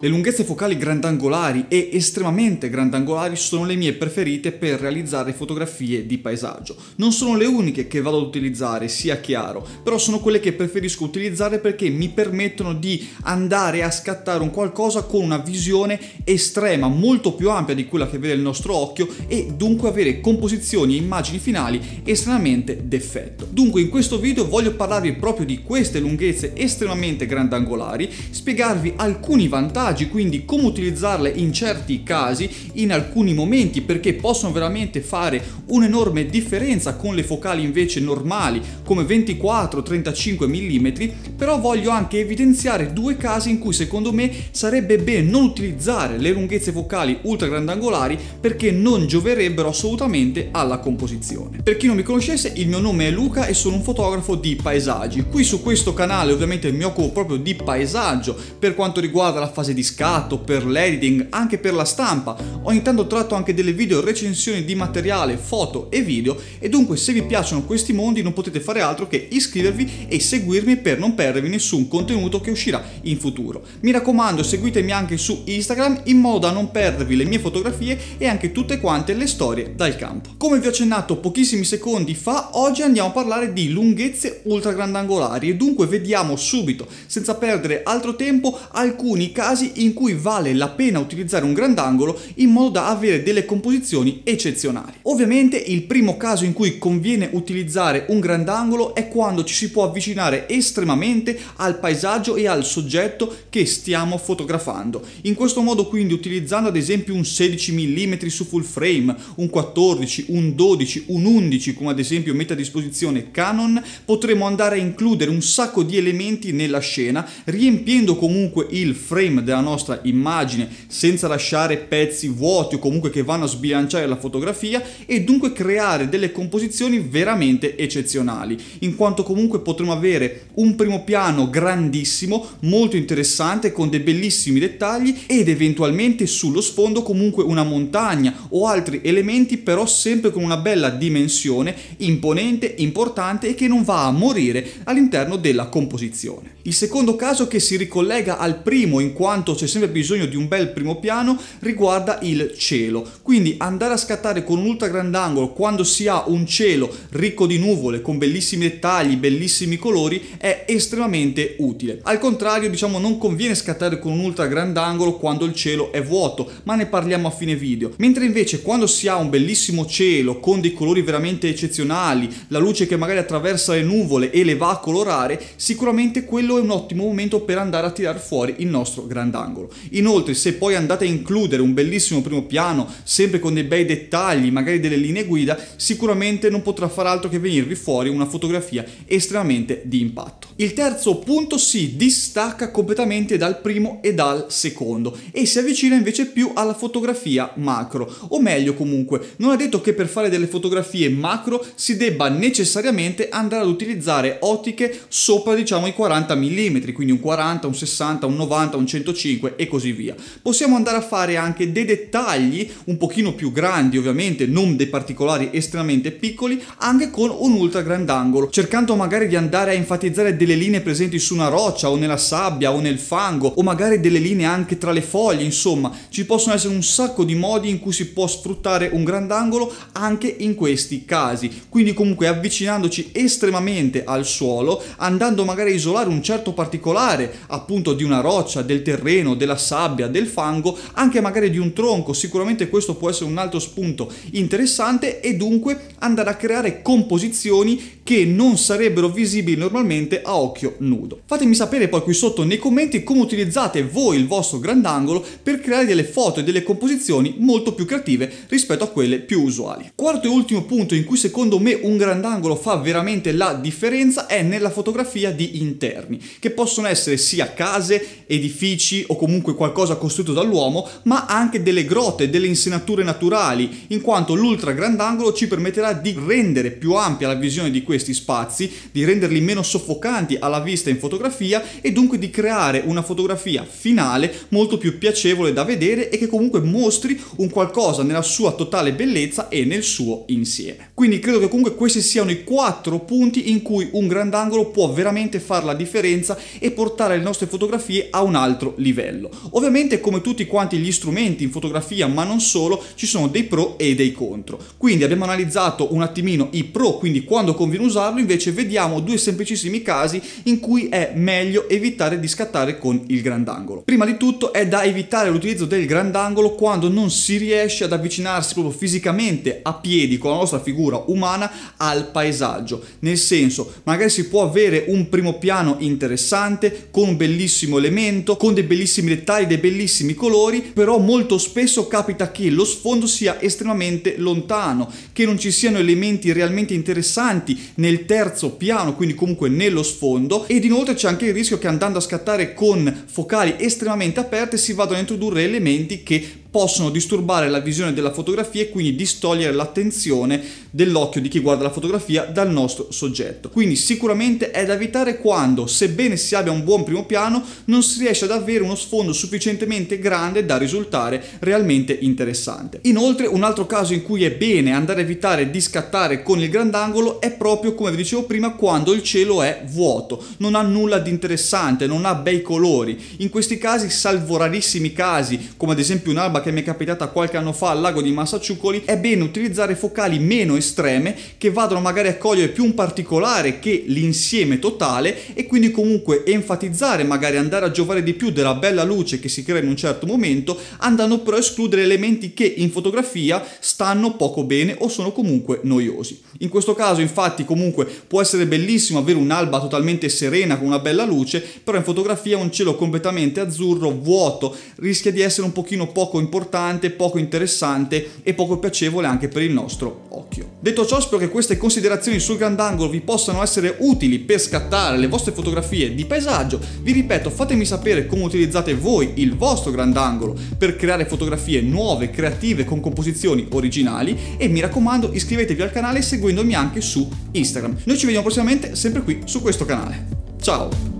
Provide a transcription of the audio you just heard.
Le lunghezze focali grandangolari e estremamente grandangolari sono le mie preferite per realizzare fotografie di paesaggio. Non sono le uniche che vado ad utilizzare, sia chiaro, però sono quelle che preferisco utilizzare perché mi permettono di andare a scattare un qualcosa con una visione estrema, molto più ampia di quella che vede il nostro occhio e dunque avere composizioni e immagini finali estremamente d'effetto. Dunque in questo video voglio parlarvi proprio di queste lunghezze estremamente grandangolari, spiegarvi alcuni vantaggi messaggi, quindi come utilizzarle in certi casi, in alcuni momenti, perché possono veramente fare un'enorme differenza con le focali invece normali, come 24-35 mm, però voglio anche evidenziare due casi in cui secondo me sarebbe bene non utilizzare le lunghezze focali ultra grandangolari perché non gioverebbero assolutamente alla composizione. Per chi non mi conoscesse, il mio nome è Luca e sono un fotografo di paesaggi. Qui su questo canale ovviamente mi occupo proprio di paesaggio per quanto riguarda la fase di di scatto, per l'editing, anche per la stampa. Ogni tanto tratto anche delle video recensioni di materiale, foto e video e dunque se vi piacciono questi mondi non potete fare altro che iscrivervi e seguirmi per non perdervi nessun contenuto che uscirà in futuro. Mi raccomando seguitemi anche su Instagram in modo da non perdervi le mie fotografie e anche tutte quante le storie dal campo. Come vi ho accennato pochissimi secondi fa, oggi andiamo a parlare di lunghezze ultra grandangolari e dunque vediamo subito, senza perdere altro tempo, alcuni casi in cui vale la pena utilizzare un grandangolo in modo da avere delle composizioni eccezionali. Ovviamente il primo caso in cui conviene utilizzare un grandangolo è quando ci si può avvicinare estremamente al paesaggio e al soggetto che stiamo fotografando. In questo modo quindi utilizzando ad esempio un 16 mm su full frame, un 14, un 12, un 11 come ad esempio mette a disposizione Canon, potremo andare a includere un sacco di elementi nella scena riempiendo comunque il frame della la nostra immagine senza lasciare pezzi vuoti o comunque che vanno a sbilanciare la fotografia e dunque creare delle composizioni veramente eccezionali, in quanto comunque potremo avere un primo piano grandissimo, molto interessante, con dei bellissimi dettagli ed eventualmente sullo sfondo comunque una montagna o altri elementi però sempre con una bella dimensione imponente, importante e che non va a morire all'interno della composizione. Il secondo caso che si ricollega al primo in quanto quanto c'è sempre bisogno di un bel primo piano riguarda il cielo. Quindi andare a scattare con un ultra grandangolo quando si ha un cielo ricco di nuvole con bellissimi dettagli, bellissimi colori è estremamente utile. Al contrario, diciamo non conviene scattare con un ultra grandangolo quando il cielo è vuoto, ma ne parliamo a fine video. Mentre invece quando si ha un bellissimo cielo con dei colori veramente eccezionali, la luce che magari attraversa le nuvole e le va a colorare, sicuramente quello è un ottimo momento per andare a tirar fuori il nostro grandangolo d'angolo. Inoltre se poi andate a includere un bellissimo primo piano, sempre con dei bei dettagli, magari delle linee guida, sicuramente non potrà far altro che venirvi fuori una fotografia estremamente di impatto. Il terzo punto si distacca completamente dal primo e dal secondo e si avvicina invece più alla fotografia macro, o meglio comunque, non è detto che per fare delle fotografie macro si debba necessariamente andare ad utilizzare ottiche sopra diciamo i 40 mm, quindi un 40, un 60, un 90, un 105 5 e così via. Possiamo andare a fare anche dei dettagli un pochino più grandi ovviamente, non dei particolari estremamente piccoli, anche con un ultra grandangolo, cercando magari di andare a enfatizzare delle linee presenti su una roccia o nella sabbia o nel fango o magari delle linee anche tra le foglie, insomma ci possono essere un sacco di modi in cui si può sfruttare un grandangolo anche in questi casi, quindi comunque avvicinandoci estremamente al suolo, andando magari a isolare un certo particolare appunto di una roccia, del terreno, terreno, della sabbia, del fango, anche magari di un tronco. Sicuramente questo può essere un altro spunto interessante e dunque andare a creare composizioni che non sarebbero visibili normalmente a occhio nudo. Fatemi sapere poi qui sotto nei commenti come utilizzate voi il vostro grandangolo per creare delle foto e delle composizioni molto più creative rispetto a quelle più usuali. Quarto e ultimo punto in cui secondo me un grandangolo fa veramente la differenza è nella fotografia di interni, che possono essere sia case, edifici, edifici o comunque qualcosa costruito dall'uomo, ma anche delle grotte, delle insenature naturali, in quanto l'ultra grandangolo ci permetterà di rendere più ampia la visione di questi spazi, di renderli meno soffocanti alla vista in fotografia e dunque di creare una fotografia finale molto più piacevole da vedere e che comunque mostri un qualcosa nella sua totale bellezza e nel suo insieme. Quindi credo che comunque questi siano i quattro punti in cui un grandangolo può veramente fare la differenza e portare le nostre fotografie a un altro livello livello. Ovviamente come tutti quanti gli strumenti in fotografia, ma non solo, ci sono dei pro e dei contro. Quindi abbiamo analizzato un attimino i pro, quindi quando conviene usarlo, invece vediamo due semplicissimi casi in cui è meglio evitare di scattare con il grandangolo. Prima di tutto è da evitare l'utilizzo del grandangolo quando non si riesce ad avvicinarsi proprio fisicamente a piedi con la nostra figura umana al paesaggio, nel senso magari si può avere un primo piano interessante con un bellissimo elemento, con dei bellissimi bellissimi dettagli, dei bellissimi colori, però molto spesso capita che lo sfondo sia estremamente lontano, che non ci siano elementi realmente interessanti nel terzo piano, quindi comunque nello sfondo, ed inoltre c'è anche il rischio che andando a scattare con focali estremamente aperte si vadano a introdurre elementi che possono disturbare la visione della fotografia e quindi distogliere l'attenzione dell'occhio di chi guarda la fotografia dal nostro soggetto. Quindi sicuramente è da evitare quando, sebbene si abbia un buon primo piano, non si riesce ad avere uno sfondo sufficientemente grande da risultare realmente interessante. Inoltre un altro caso in cui è bene andare a evitare di scattare con il grandangolo è proprio come vi dicevo prima quando il cielo è vuoto, non ha nulla di interessante, non ha bei colori. In questi casi, salvo rarissimi casi, come ad esempio un'alba che mi è capitata qualche anno fa al lago di Massacciucoli, è bene utilizzare focali meno estesi estreme che vadano magari a cogliere più un particolare che l'insieme totale e quindi comunque enfatizzare, magari andare a giovare di più della bella luce che si crea in un certo momento, andando però a escludere elementi che in fotografia stanno poco bene o sono comunque noiosi. In questo caso infatti comunque può essere bellissimo avere un'alba totalmente serena con una bella luce, però in fotografia un cielo completamente azzurro, vuoto, rischia di essere un pochino poco importante, poco interessante e poco piacevole anche per il nostro occhio. Detto ciò spero che queste considerazioni sul grandangolo vi possano essere utili per scattare le vostre fotografie di paesaggio, vi ripeto fatemi sapere come utilizzate voi il vostro grandangolo per creare fotografie nuove, creative con composizioni originali e mi raccomando iscrivetevi al canale seguendomi anche su Instagram. Noi ci vediamo prossimamente sempre qui su questo canale. Ciao!